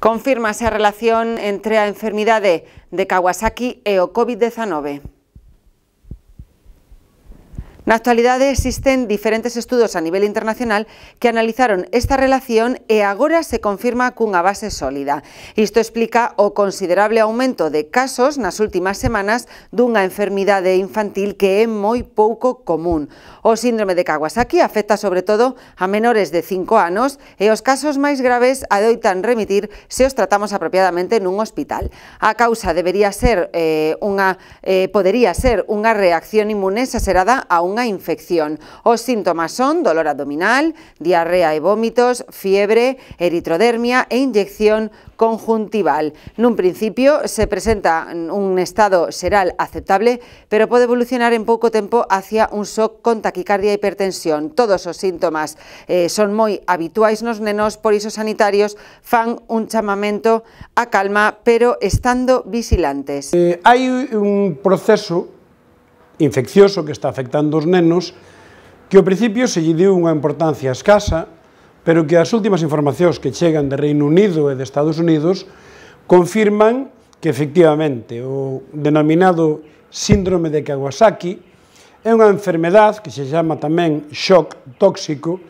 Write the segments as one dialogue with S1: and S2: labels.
S1: Confirma a relación entre a enfermidade de Kawasaki e o COVID-19. Na actualidade existen diferentes estudos a nivel internacional que analizaron esta relación e agora se confirma cunha base sólida. Isto explica o considerable aumento de casos nas últimas semanas dunha enfermidade infantil que é moi pouco común. O síndrome de Kawasaki afecta sobre todo a menores de 5 anos e os casos máis graves adoitan remitir se os tratamos apropiadamente nun hospital. A causa debería ser eh, unha eh, podería ser unha reacción inmune exagerada a unha infección. Los síntomas son dolor abdominal, diarrea y vómitos, fiebre, eritrodermia e inyección conjuntival. En un principio se presenta un estado seral aceptable, pero puede evolucionar en poco tiempo hacia un shock con taquicardia e hipertensión. Todos los síntomas eh, son muy habituais los nenos, por eso sanitarios fan un chamamento a calma, pero estando vigilantes.
S2: Eh, hay un proceso infeccioso que está afectando os nenos, que ao principio se lle deu unha importancia escasa, pero que as últimas informacións que chegan de Reino Unido e de Estados Unidos confirman que efectivamente o denominado síndrome de Kawasaki é unha enfermedad que se chama tamén shock tóxico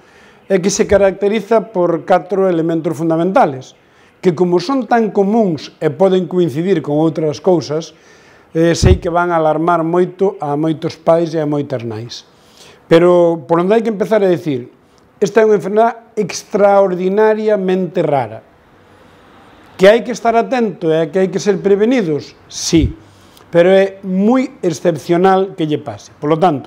S2: e que se caracteriza por catro elementos fundamentales, que como son tan comuns e poden coincidir con outras cousas, eh, sei que van a alarmar moito a moitos pais e a moitas nais. Pero por onde hai que empezar a decir, esta é unha enfermedade extraordinariamente rara. Que hai que estar atento e que hai que ser prevenidos? Sí, pero é moi excepcional que lle pase. Por lo tanto,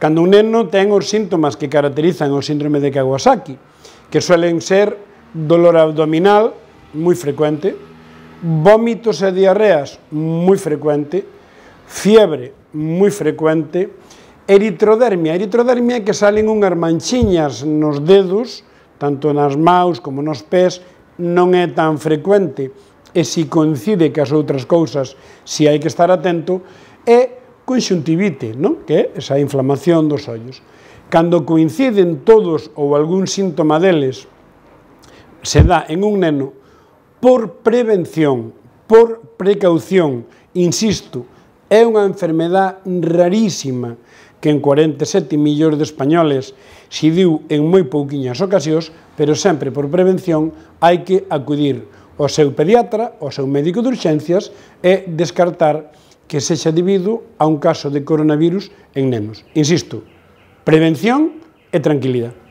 S2: cando un neno ten os síntomas que caracterizan o síndrome de Kawasaki, que suelen ser dolor abdominal moi frecuente, vómitos e diarreas moi frecuente, fiebre moi frecuente, eritrodermia. Eritrodermia é que salen unhas manchiñas nos dedos, tanto nas maus como nos pés, non é tan frecuente e se coincide que as outras cousas, se hai que estar atento, é conxuntivite, non? que é esa inflamación dos ollos. Cando coinciden todos ou algún síntoma deles se dá en un neno, por prevención, por precaución. Insisto, é unha enfermedad rarísima que en 47 millóns de españoles se diu en moi pouquiñas ocasións, pero sempre por prevención hai que acudir ao seu pediatra, ao seu médico de urxencias e descartar que sexa debido a un caso de coronavirus en nenos. Insisto, prevención e tranquilidade.